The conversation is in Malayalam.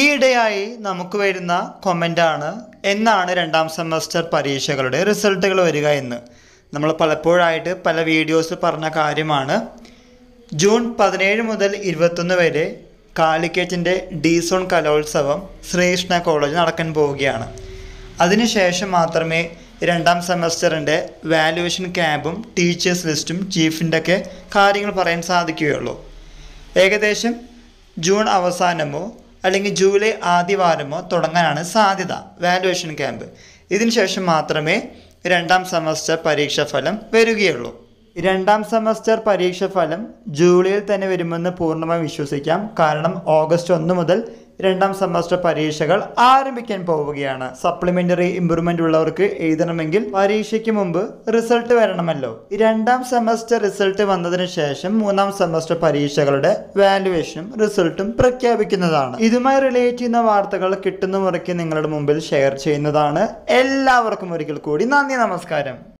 ഈയിടെയായി നമുക്ക് വരുന്ന കൊമൻ്റാണ് എന്നാണ് രണ്ടാം സെമസ്റ്റർ പരീക്ഷകളുടെ റിസൾട്ടുകൾ വരിക എന്ന് നമ്മൾ പലപ്പോഴായിട്ട് പല വീഡിയോസ് പറഞ്ഞ കാര്യമാണ് ജൂൺ പതിനേഴ് മുതൽ ഇരുപത്തൊന്ന് വരെ കാലിക്കറ്റിൻ്റെ സോൺ കലോത്സവം ശ്രീകൃഷ്ണ കോളേജ് നടക്കാൻ പോവുകയാണ് അതിനുശേഷം മാത്രമേ രണ്ടാം സെമസ്റ്ററിൻ്റെ വാല്യുവേഷൻ ക്യാമ്പും ടീച്ചേഴ്സ് ലിസ്റ്റും ചീഫിൻ്റെ ഒക്കെ കാര്യങ്ങൾ പറയാൻ സാധിക്കുകയുള്ളൂ ഏകദേശം ജൂൺ അവസാനമോ അല്ലെങ്കിൽ ജൂലൈ ആദ്യവാരമോ തുടങ്ങാനാണ് സാധ്യത വാലുവേഷൻ ക്യാമ്പ് ഇതിനുശേഷം മാത്രമേ രണ്ടാം സെമസ്റ്റർ പരീക്ഷാ ഫലം വരികയുള്ളൂ രണ്ടാം സെമസ്റ്റർ പരീക്ഷാ ഫലം ജൂലൈയിൽ തന്നെ വരുമെന്ന് പൂർണ്ണമായി വിശ്വസിക്കാം കാരണം ഓഗസ്റ്റ് ഒന്ന് മുതൽ രണ്ടാം സെമസ്റ്റർ പരീക്ഷകൾ ആരംഭിക്കാൻ പോവുകയാണ് സപ്ലിമെന്ററി ഇമ്പ്രൂവ്മെന്റ് ഉള്ളവർക്ക് എഴുതണമെങ്കിൽ പരീക്ഷയ്ക്ക് മുമ്പ് റിസൾട്ട് വരണമല്ലോ രണ്ടാം സെമസ്റ്റർ റിസൾട്ട് വന്നതിന് ശേഷം മൂന്നാം സെമസ്റ്റർ പരീക്ഷകളുടെ വാല്യുവേഷനും റിസൾട്ടും പ്രഖ്യാപിക്കുന്നതാണ് ഇതുമായി റിലേറ്റ് ചെയ്യുന്ന വാർത്തകൾ കിട്ടുന്ന മുറയ്ക്ക് നിങ്ങളുടെ മുമ്പിൽ ഷെയർ ചെയ്യുന്നതാണ് എല്ലാവർക്കും ഒരിക്കൽ കൂടി നന്ദി നമസ്കാരം